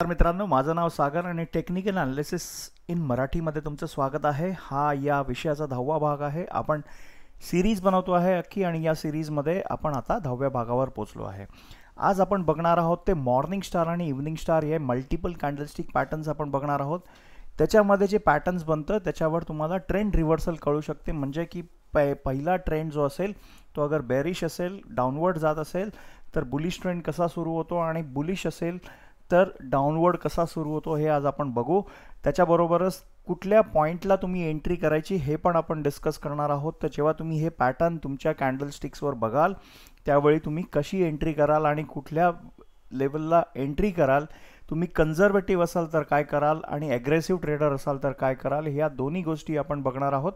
तर मित्रांनो माझं नाव सागर आणि टेक्निकल अनालिसिस इन मराठीमध्ये तुमचं स्वागत आहे हा या विषयाचा दहावा भाग आहे आपण सिरीज बनवतो आहे अख्खी आणि या सिरीजमध्ये आपण आता दहाव्या भागावर पोचलो आहे आज आपण बघणार आहोत ते मॉर्निंग स्टार आणि इव्हनिंग स्टार हे मल्टिपल कॅन्डलस्टिक पॅटर्न्स आपण बघणार आहोत त्याच्यामध्ये जे पॅटर्न्स बनतं त्याच्यावर तुम्हाला ट्रेंड रिव्हर्सल कळू शकते म्हणजे की पहिला ट्रेंड जो असेल तो अगर बेरिश असेल डाऊनवर्ड जात असेल तर बुलिश ट्रेंड कसा सुरू होतो आणि बुलिश असेल तर डाउनवर्ड कसा सुरू होतो हे आज आपण बघू त्याच्याबरोबरच कुठल्या पॉईंटला तुम्ही एंट्री करायची हे पण आपण डिस्कस करणार आहोत तर जेव्हा तुम्ही हे पॅटर्न तुमच्या कॅन्डलस्टिक्सवर स्टिक्सवर बघाल त्यावेळी तुम्ही कशी एंट्री कराल आणि कुठल्या लेवलला एंट्री कराल तुम्ही कन्झर्वेटिव्ह असाल तर काय कराल आणि ॲग्रेसिव्ह ट्रेडर असाल तर काय कराल ह्या दोन्ही गोष्टी आपण बघणार आहोत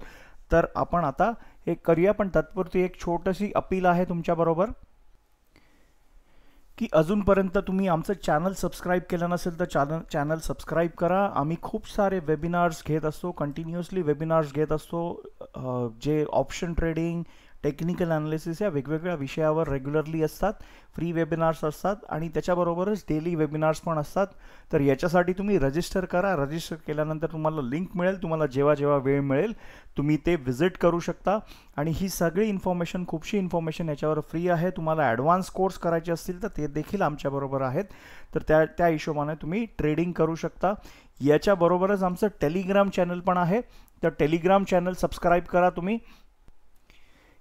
तर आपण आता हे करूया पण तत्पुरती एक छोटीशी अपील आहे तुमच्याबरोबर की अजूनपर्यंत तुम्ही आमचं चॅनल सबस्क्राईब केलं नसेल तर चॅनल चॅनल सबस्क्राईब करा आम्ही खूप सारे वेबिनार्स घेत असतो कंटिन्युअसली वेबिनार्स घेत असतो जे ऑप्शन ट्रेडिंग टेक्निकल ॲनालिसिस या वेगवेगळ्या विषयावर रेग्युलरली असतात फ्री वेबिनार्स असतात आणि त्याच्याबरोबरच डेली वेबिनार्स पण असतात तर याच्यासाठी तुम्ही रजिस्टर करा रजिस्टर केल्यानंतर तुम्हाला लिंक मिळेल तुम्हाला जेव्हा जेव्हा वेळ मिळेल तुम्ही ते व्हिजिट करू शकता आणि ही सगळी इन्फॉर्मेशन खूपशी इन्फॉर्मेशन याच्यावर फ्री आहे तुम्हाला ॲडव्हान्स कोर्स करायचे असतील तर ते देखील आमच्याबरोबर आहेत तर त्या त्या हिशोबाने तुम्ही ट्रेडिंग करू शकता याच्याबरोबरच आमचं टेलिग्राम चॅनल पण आहे तर टेलिग्राम चॅनल सबस्क्राईब करा तुम्ही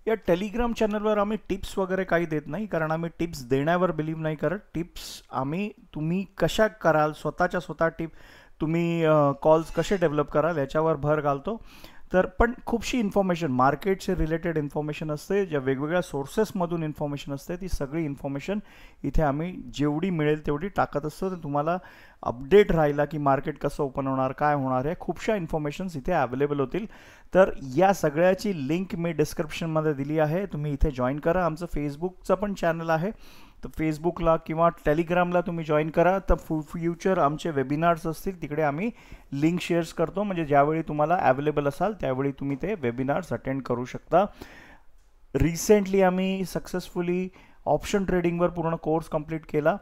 या टेलिग्राम चॅनलवर आम्ही टिप्स वगैरे काही देत नाही कारण आम्ही टिप्स देण्यावर बिलीव्ह नाही करत टिप्स आम्ही तुम्ही कशा कराल स्वतःच्या स्वतः टिप तुम्ही कॉल्स कसे डेव्हलप कराल याच्यावर भर घालतो तर पण खूपशी इन्फॉर्मेशन मार्केटशी रिलेटेड इन्फॉर्मेशन असते ज्या वेगवेगळ्या सोर्सेसमधून इन्फॉर्मेशन असते ती सगळी इन्फॉर्मेशन इथे आम्ही जेवढी मिळेल तेवढी टाकत असतो तर तुम्हाला अपडेट राहिला की मार्केट कसं ओपन होणार काय होणार आहे खूपशा इन्फॉर्मेशन्स इथे अवेलेबल होतील तर या सगळ्याची लिंक मी डिस्क्रिप्शनमध्ये दिली आहे तुम्ही इथे जॉईन करा आमचं फेसबुकचं पण चॅनल आहे तर फेसबुकला किंवा टेलिग्रामला तुम्ही जॉईन करा तर फु फ्युचर आमचे वेबिनार्स असतील तिकडे आम्ही लिंक शेअर्स करतो म्हणजे ज्यावेळी तुम्हाला अवेलेबल असाल त्यावेळी तुम्ही ते वेबिनार्स अटेंड करू शकता रिसेंटली आम्ही सक्सेसफुली ऑप्शन ट्रेडिंगवर पूर्ण कोर्स कंप्लीट केला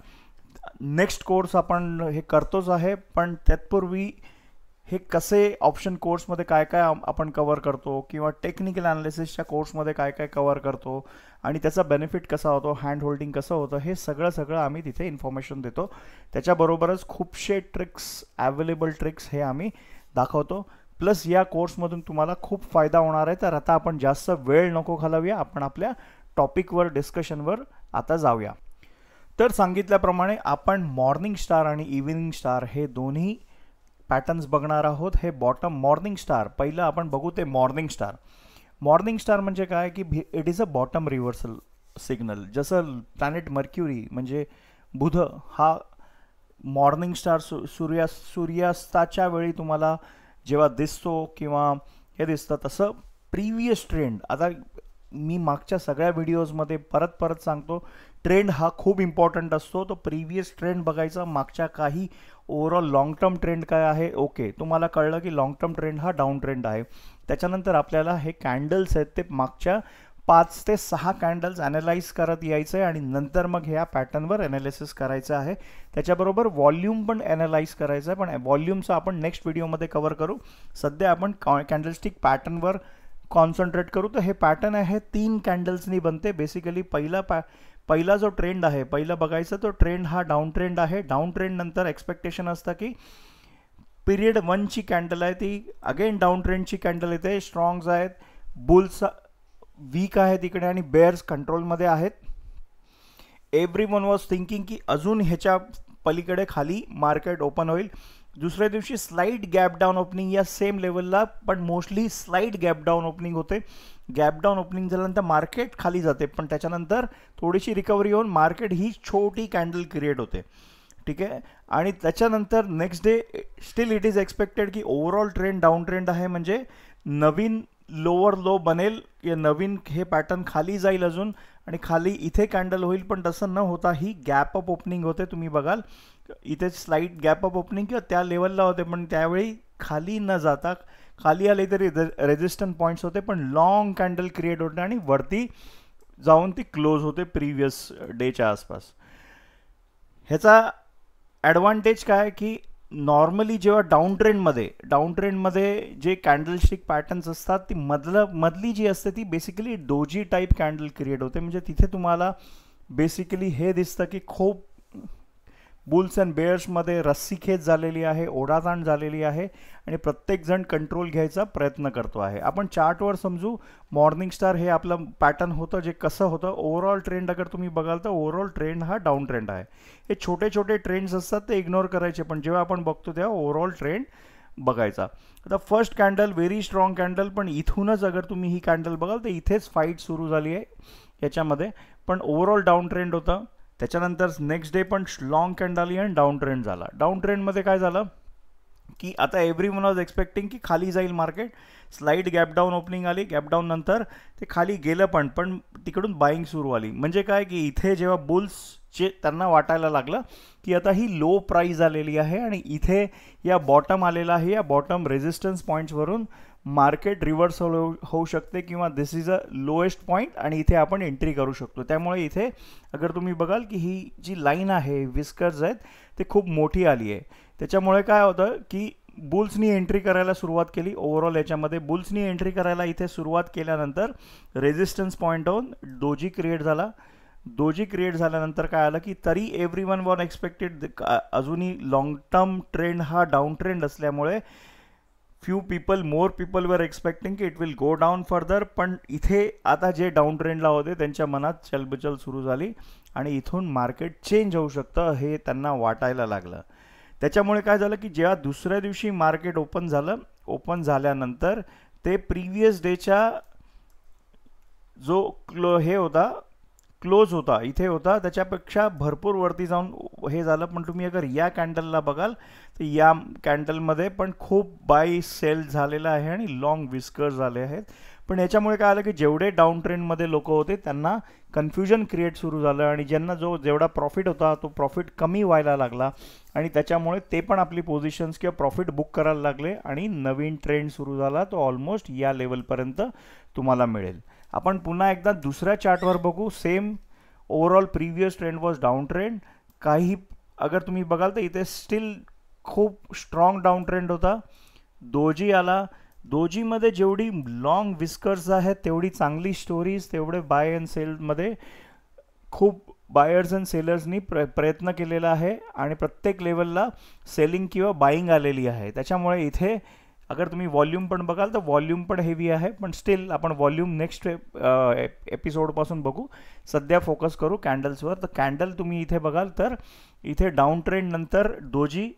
नेक्स्ट कोर्स आपण हे करतोच आहे पण तत्पूर्वी हे कसे ऑप्शन कोर्समध्ये काय काय आपण कवर करतो किंवा टेक्निकल ॲनालिसिसच्या कोर्समध्ये काय काय कवर करतो आणि त्याचा बेनिफिट कसा होतो हँड होल्डिंग कसं होतं हे सगळं सगळं आम्ही तिथे इन्फॉर्मेशन देतो त्याच्याबरोबरच खूपशे ट्रिक्स ॲवेलेबल ट्रिक्स हे आम्ही दाखवतो प्लस या कोर्समधून तुम्हाला खूप फायदा होणार आहे तर आता आपण जास्त वेळ नको घालवूया आपण आपल्या टॉपिकवर डिस्कशनवर आता जाऊया तर सांगितल्याप्रमाणे आपण मॉर्निंग स्टार आणि इव्हिनिंग स्टार हे दोन्ही पॅटर्न्स बघणार आहोत हे बॉटम मॉर्निंग स्टार पहिलं आपण बघू ते मॉर्निंग स्टार मॉर्निंग स्टार म्हणजे काय की it is a bottom reversal signal जसं प्लॅनेट मर्क्युरी म्हणजे बुध हा मॉर्निंग स्टार सु सूर्या सूर्यास्ताच्या वेळी तुम्हाला जेव्हा दिसतो किंवा हे दिसतं तसं प्रिवियस ट्रेंड आता मी मागच्या सगळ्या व्हिडिओजमध्ये परत परत सांगतो ट्रेंड हा खूप इम्पॉर्टंट असतो तो प्रिव्हियस ट्रेंड बघायचा मागच्या काही ओवरऑल लाँग टर्म ट्रेंड काय आहे ओके तुम्हाला कळलं की लाँग टर्म ट्रेंड हा डाऊन ट्रेंड आहे त्याच्यानंतर आपल्याला हे कॅन्डल्स आहेत ते मागच्या पाच ते सहा कॅन्डल्स ॲनालाइज करत यायचं आहे आणि नंतर मग ह्या पॅटर्नवर ॲनालिसिस करायचं आहे त्याच्याबरोबर व्हॉल्यूम पण ॲनालाइज करायचं आहे पण व्हॉल्यूमचं आपण नेक्स्ट व्हिडिओमध्ये कवर करू सध्या आपण कॉ कॅन्डलस्टिक पॅटर्नवर कॉन्सन्ट्रेट करू तर हे पॅटर्न आहे तीन कॅन्डल्सनी बनते बेसिकली पहिला पॅ पहिला जो ट्रेंड आहे पहिला बघायचं तो ट्रेंड हा डाऊन ट्रेंड आहे डाऊन ट्रेंड नंतर एक्सपेक्टेशन असतं की पिरियड वनची कॅन्डल आहे ती अगेन डाऊन ट्रेंडची कॅन्डल येते स्ट्रॉंग आहेत बुल्स वीक आहेत इकडे आणि बेअर्स कंट्रोलमध्ये आहेत एव्हरी वन वॉज थिंकिंग की अजून ह्याच्या पलीकडे खाली मार्केट ओपन होईल दुसऱ्या दिवशी स्लाईट गॅप डाऊन ओपनिंग या सेम लेवलला पण mostly slight gap down opening होते गॅप डाऊन ओपनिंग झाल्यानंतर मार्केट खाली जाते पण त्याच्यानंतर थोडीशी रिकव्हरी होऊन मार्केट ही छोटी कॅन्डल क्रिएट होते ठीक आहे आणि त्याच्यानंतर next day still it is expected की ओव्हरऑल ट्रेंड डाऊन ट्रेंड आहे म्हणजे नवीन लोअर लो बनेल या नवीन हे पॅटर्न खाली जाईल अजून आणि खाली इथे कॅन्डल होईल पण तसं न होता ही गॅप अप ओपनिंग होते तुम्ही बघाल इथे स्लाईट गॅप अप ओपनिंग किंवा त्या लेवलला होते पण त्यावेळी खाली न जाता खाली आले तरी रेजिस्टंट पॉईंट्स होते पण लॉंग कॅन्डल क्रिएट होते आणि वरती जाऊन ती क्लोज होते प्रिव्हियस डेच्या आसपास ह्याचा ॲडव्हान्टेज काय की नॉर्मली जेव्हा डाऊन ट्रेंडमध्ये डाऊन ट्रेंडमध्ये जे कॅन्डलस्टिक पॅटर्न्स असतात ती मधलं मधली जी असते ती basically doji type candle create होते म्हणजे तिथे तुम्हाला बेसिकली हे दिसतं की खूप बुल्स अँड बेअर्समध्ये रस्सीखेच झालेली आहे ओढाताण झालेली आहे आणि प्रत्येकजण कंट्रोल घ्यायचा प्रयत्न करतो आहे आपण चार्टवर समजू मॉर्निंग स्टार हे आपलं पॅटर्न होतं जे कसं होतं ओव्हरऑल ट्रेंड अगर तुम्ही बघाल तर ओव्हरऑल ट्रेंड हा डाऊन ट्रेंड आहे हे छोटे छोटे ट्रेंड्स असतात ते इग्नोर करायचे पण जेव्हा आपण बघतो तेव्हा ओव्हरऑल ट्रेंड बघायचा आता first candle very strong candle पण इथूनच अगर तुम्ही ही कॅन्डल बघाल तर इथेच फाईट सुरू झाली आहे याच्यामध्ये पण ओव्हरऑल डाऊन ट्रेंड होतं त्याच्यानंतर नेक्स्ट डे पण लॉंग कॅन्ड आली आणि डाऊन ट्रेंड झाला डाऊन ट्रेंडमध्ये काय झालं की आता एव्हरी वन वॉज एक्सपेक्टिंग की खाली जाईल मार्केट गॅप गॅपडाऊन ओपनिंग आली गॅपडाऊन नंतर ते खाली गेलं पण पण तिकडून बाईंग सुरू आली म्हणजे काय की इथे जेव्हा बुल्सचे त्यांना वाटायला लागलं की आता ही लो प्राईज आलेली आहे आणि इथे या बॉटम आलेला आहे या बॉटम रेझिस्टन्स पॉईंट्सवरून मार्केट रिव्हर्सल होऊ शकते किंवा this is a lowest point आणि इथे आपण एंट्री करू शकतो त्यामुळे इथे अगर तुम्ही बघाल की ही जी लाईन आहे विस्कर्स आहेत ते खूप मोठी आली आहे त्याच्यामुळे काय होतं की बुल्सनी एंट्री करायला सुरुवात केली ओव्हरऑल याच्यामध्ये बुल्सनी एंट्री करायला इथे सुरुवात केल्यानंतर रेझिस्टन्स पॉईंट होऊन डोजी क्रिएट झाला दोजी क्रिएट झाल्यानंतर काय आलं की तरी एव्हरी वन वॉन एक्सपेक्टेड अजूनही लॉंग टर्म ट्रेंड हा डाऊन ट्रेंड असल्यामुळे few people more people were expecting की it will go down further पण इथे आता जे डाऊन ट्रेंडला होते त्यांच्या मनात चलबचल सुरू झाली आणि इथून मार्केट चेंज होऊ शकतं हे त्यांना वाटायला लागलं त्याच्यामुळे काय झालं की जेव्हा दुसऱ्या दिवशी मार्केट ओपन झालं ओपन झाल्यानंतर ते प्रिव्हियस डेच्या जो क्लो हे होता क्लोज होता इथे होता त्याच्यापेक्षा भरपूर वरती जाऊन हे झालं पण तुम्ही अगर या कॅन्डलला बघाल तर या कॅन्डलमध्ये पण खूप बाय सेल झालेला आहे आणि लॉंग विस्कर झाले आहेत पण याच्यामुळे काय आलं की जेवढे डाऊन ट्रेंडमध्ये लोक होते त्यांना कन्फ्युजन क्रिएट सुरू झालं आणि ज्यांना जो जेवढा प्रॉफिट होता तो प्रॉफिट कमी व्हायला लागला आणि त्याच्यामुळे ते पण आपली पोझिशन्स किंवा प्रॉफिट बुक करायला लागले आणि नवीन ट्रेंड सुरू झाला तो ऑलमोस्ट या लेवलपर्यंत तुम्हाला मिळेल आपण पुन्हा एकदा दुसऱ्या चार्टवर बघू same overall previous trend was down trend काही अगर तुम्ही बघाल तर इथे स्टील खूप स्ट्रॉंग डाऊन ट्रेंड होता दोजी आला दोजीमध्ये जेवढी लाँग विस्कर्स आहेत तेवढी चांगली स्टोरीज तेवढे बाय अँड सेलमध्ये खूप बायर्स अँड सेलर्सनी प्र प्रयत्न केलेला आहे आणि प्रत्येक लेवलला सेलिंग किंवा बाईंग आलेली आहे त्याच्यामुळे इथे अगर तुम्ही वॉल्यूम पण बघाल तर वॉल्यूम पण हेवी आहे पण स्टील आपण वॉल्यूम नेक्स्ट एपिसोडपासून बघू सध्या फोकस करू कॅन्डल्सवर तर कॅन्डल तुम्ही इथे बघाल तर इथे डाऊन ट्रेंड नंतर doji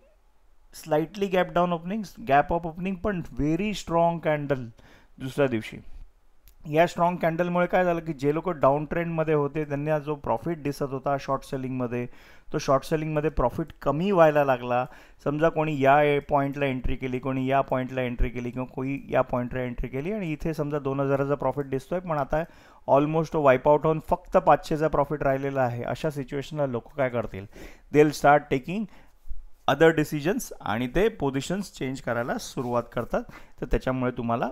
slightly gap down opening gap of opening पण व्हेरी स्ट्रॉंग कॅन्डल दुसऱ्या दिवशी या स्ट्रॉंग कॅन्डलमुळे काय झालं की जे लोक डाऊन ट्रेंडमध्ये होते त्यांना जो प्रॉफिट दिसत होता शॉर्ट सेलिंगमध्ये तो शॉर्ट सेलिंगमध्ये प्रॉफिट कमी व्हायला लागला समजा कोणी या पॉईंटला एंट्री केली कोणी या पॉईंटला एंट्री केली किंवा कोणी या पॉईंटला एंट्री केली आणि इथे समजा दोन हजाराचा प्रॉफिट दिसतो पण आता ऑलमोस्ट वाईपआउट होऊन फक्त पाचशेचा प्रॉफिट राहिलेला आहे अशा सिच्युएशनला लोक काय करतील they will start taking other decisions आणि ते पोझिशन्स चेंज करायला सुरुवात करतात तर त्याच्यामुळे तुम्हाला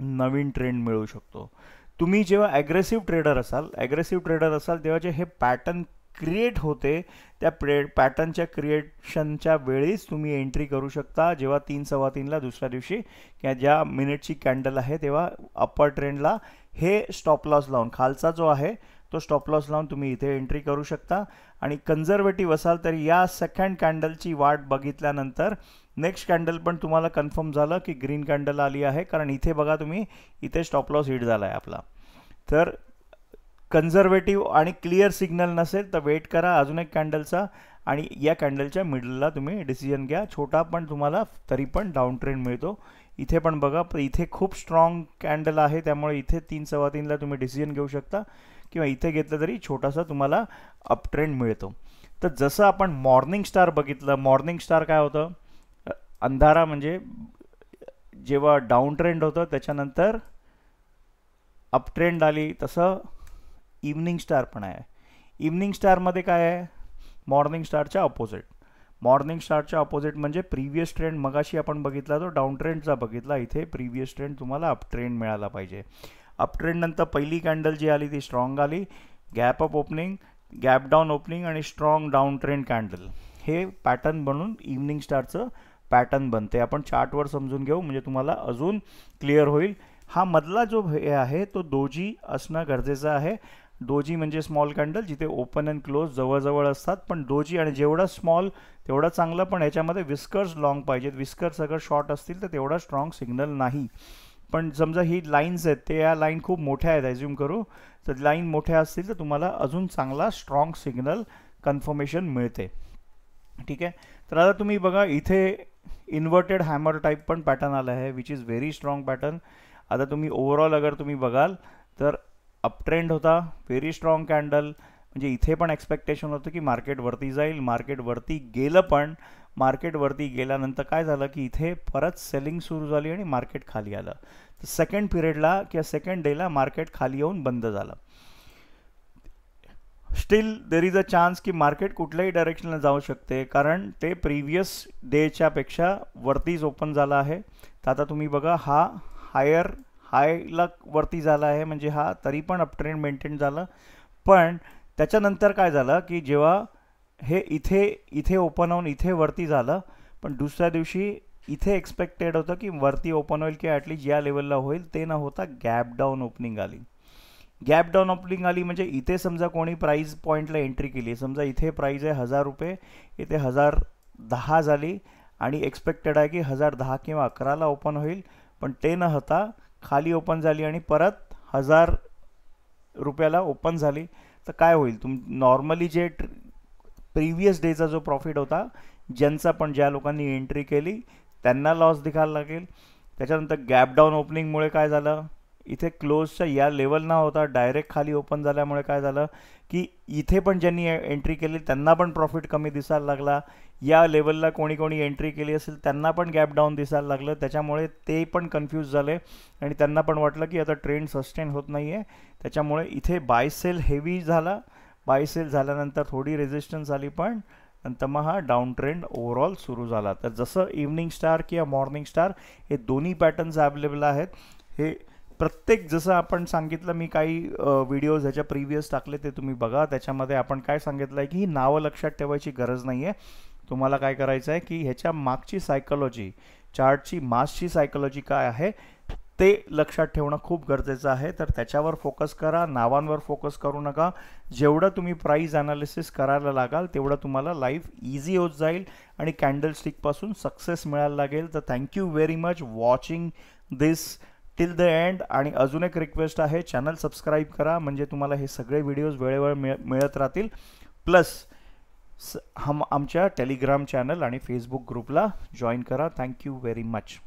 नवीन ट्रेंड मिळू शकतो तुम्ही जेव्हा ॲग्रेसिव्ह ट्रेडर असाल ॲग्रेसिव्ह ट्रेडर असाल तेव्हा जे हे पॅटर्न क्रिएट होते त्या प्रे पॅटर्नच्या क्रिएशनच्या वेळीच तुम्ही एंट्री करू शकता जेव्हा तीन सव्वा तीनला दुसऱ्या दिवशी किंवा ज्या मिनिटची कॅन्डल आहे तेव्हा अप्पर ट्रेंडला हे स्टॉप लॉस लावून खालचा जो आहे तो स्टॉप लॉस लावून तुम्ही इथे एंट्री करू शकता आणि कन्झर्वेटिव्ह असाल तरी या सेकंड कॅन्डलची वाट बघितल्यानंतर नेक्स्ट कॅन्डल पण तुम्हाला कन्फर्म झालं की ग्रीन कॅन्डल आली आहे कारण इथे बघा तुम्ही इथे स्टॉप लॉस हिट झाला आहे आपला तर कन्झर्वेटिव्ह आणि क्लिअर सिग्नल नसेल तर वेट करा अजून एक कॅन्डलचा आणि या कॅन्डलच्या मिडलला तुम्ही डिसिजन घ्या छोटा पण तुम्हाला तरी पण डाऊन ट्रेंड मिळतो इथे पण बघा इथे खूप स्ट्रॉंग कॅन्डल आहे त्यामुळे इथे तीन सव्वा तीनला तुम्ही डिसिजन घेऊ शकता किंवा इथे घेतलं तरी छोटासा तुम्हाला अपट्रेंड मिळतो तर जसं आपण मॉर्निंग स्टार बघितलं मॉर्निंग स्टार काय होतं अंधारा म्हणजे जेव्हा डाऊन ट्रेंड होतं त्याच्यानंतर अपट्रेंड आली तसं इवनिंग स्टार पण आहे इव्हनिंग स्टारमध्ये काय आहे मॉर्निंग स्टारच्या अपोजिट मॉर्निंग स्टारच्या ऑपोजिट म्हणजे प्रिव्हियस ट्रेंड मगाशी आपण बघितला तो डाऊन ट्रेंडचा बघितला इथे प्रिव्हियस ट्रेंड तुम्हाला अप ट्रेंड मिळाला पाहिजे अप पहिली कॅन्डल जी आली ती स्ट्रॉंग आली gap up opening gap down opening आणि स्ट्रॉंग डाऊन ट्रेंड कॅन्डल हे पॅटर्न बनून इव्हनिंग स्टारचं पॅटर्न बनते आपण चार्टवर समजून घेऊ म्हणजे तुम्हाला अजून क्लिअर होईल हा मधला जो हे आहे तो दोजी असणं गरजेचं आहे डोजी म्हणजे स्मॉल कॅन्डल जिथे ओपन अँड क्लोज जवळजवळ असतात पण डोजी आणि जेवढा स्मॉल तेवढा चांगला पण ह्याच्यामध्ये विस्कर्स लाँग पाहिजेत विस्कर्स अगर शॉर्ट असतील तर तेवढा स्ट्रॉंग सिग्नल नाही पण समजा ही लाईन्स आहेत ते या लाईन खूप मोठ्या आहेत रेझ्युम करू तर लाईन मोठ्या असतील तर तुम्हाला अजून चांगला स्ट्रॉंग सिग्नल कन्फर्मेशन मिळते ठीक आहे तर आता तुम्ही बघा इथे इन्व्हर्टेड हॅमर टाईप पण पॅटर्न आला आहे which is very strong pattern आता तुम्ही ओव्हरऑल अगर तुम्ही बघाल तर अप ट्रेंड होता व्हेरी स्ट्रॉंग कॅन्डल म्हणजे इथे पण एक्सपेक्टेशन होतं की मार्केट वरती जाईल मार्केट वरती गेलं पण मार्केटवरती गेल्यानंतर काय झालं की इथे परत सेलिंग सुरू झाली आणि मार्केट खाली आलं तर सेकंड पिरियडला किंवा सेकंड डेला मार्केट खाली येऊन बंद झालं still there is a chance की मार्केट कुठल्याही डायरेक्शनला जाऊ शकते कारण ते प्रिव्हियस डेच्यापेक्षा वरतीच ओपन झालं आहे तर आता तुम्ही बघा हा हायर हायला वरती झाला आहे म्हणजे हा तरी पण अपट्रेंड मेंटेन झालं पण त्याच्यानंतर काय झालं की जेव्हा हे इथे इथे ओपन होऊन इथे वरती झालं पण दुसऱ्या दिवशी इथे एक्सपेक्टेड होतं की वरती ओपन होईल की ॲटलीस्ट ज्या लेवलला होईल ते न होता गॅप डाऊन ओपनिंग आली गॅप डाऊन ओपनिंग आली म्हणजे इथे समजा कोणी प्राईज पॉईंटला एंट्री केली समजा इथे प्राईज आहे हजार रुपये इथे हजार दहा झाली आणि एक्सपेक्टेड आहे की हजार दहा किंवा अकराला ओपन होईल पण ते न होता खाली ओपन झाली आणि परत हजार रुपयाला ओपन झाली तर काय होईल तुम नॉर्मली जे प्रिव्हियस डेचा जो प्रॉफिट होता ज्यांचा पण ज्या लोकांनी एंट्री केली त्यांना लॉस दिखायला लागेल त्याच्यानंतर गॅप डाऊन ओपनिंगमुळे काय झालं इथे क्लोजच्या या लेवल ना होता डायरेक्ट खाली ओपन झाल्यामुळे काय झालं की इथे पण ज्यांनी एंट्री केली त्यांना पण प्रॉफिट कमी दिसायला लागला या लेवलला कोणी कोणी एंट्री केली असेल त्यांना पण गॅप डाऊन दिसायला लागलं त्याच्यामुळे ते पण कन्फ्यूज झाले आणि त्यांना पण वाटलं की आता ट्रेंड सस्टेन होत नाही आहे त्याच्यामुळे इथे बाय सेल हेवी झाला बाय सेल झाल्यानंतर थोडी रेजिस्टन्स आली पण नंतर मग हा डाऊन ट्रेंड ओव्हरऑल सुरू झाला तर जसं इव्हनिंग स्टार किंवा मॉर्निंग स्टार हे दोन्ही पॅटर्न्स अवेलेबल आहेत हे प्रत्येक जसं आपण सांगितलं मी काही व्हिडिओज ह्याच्या प्रिव्हियस टाकले ते तुम्ही बघा त्याच्यामध्ये आपण काय सांगितलं आहे की ही नावं लक्षात ठेवायची गरज नाही आहे तुम्हाला काय करायचं आहे की ह्याच्या मागची सायकोलॉजी चार्टची मासची सायकोलॉजी काय आहे ते लक्षात ठेवणं खूप गरजेचं आहे तर त्याच्यावर फोकस करा नावांवर फोकस करू नका जेवढं तुम्ही प्राईज अनालिसिस करायला लागाल तेवढं तुम्हाला लाईफ इझी होत जाईल आणि कॅन्डल स्टिकपासून सक्सेस मिळायला लागेल तर thank you very much watching this till the end आणि अजून एक रिक्वेस्ट आहे चॅनल सबस्क्राईब करा म्हणजे तुम्हाला हे सगळे व्हिडिओज वेळेवर मिळ मिळत राहतील प्लस हम आमच्या टेलिग्राम चॅनल आणि फेसबुक ग्रुपला जॉईन करा थँक्यू व्हेरी मच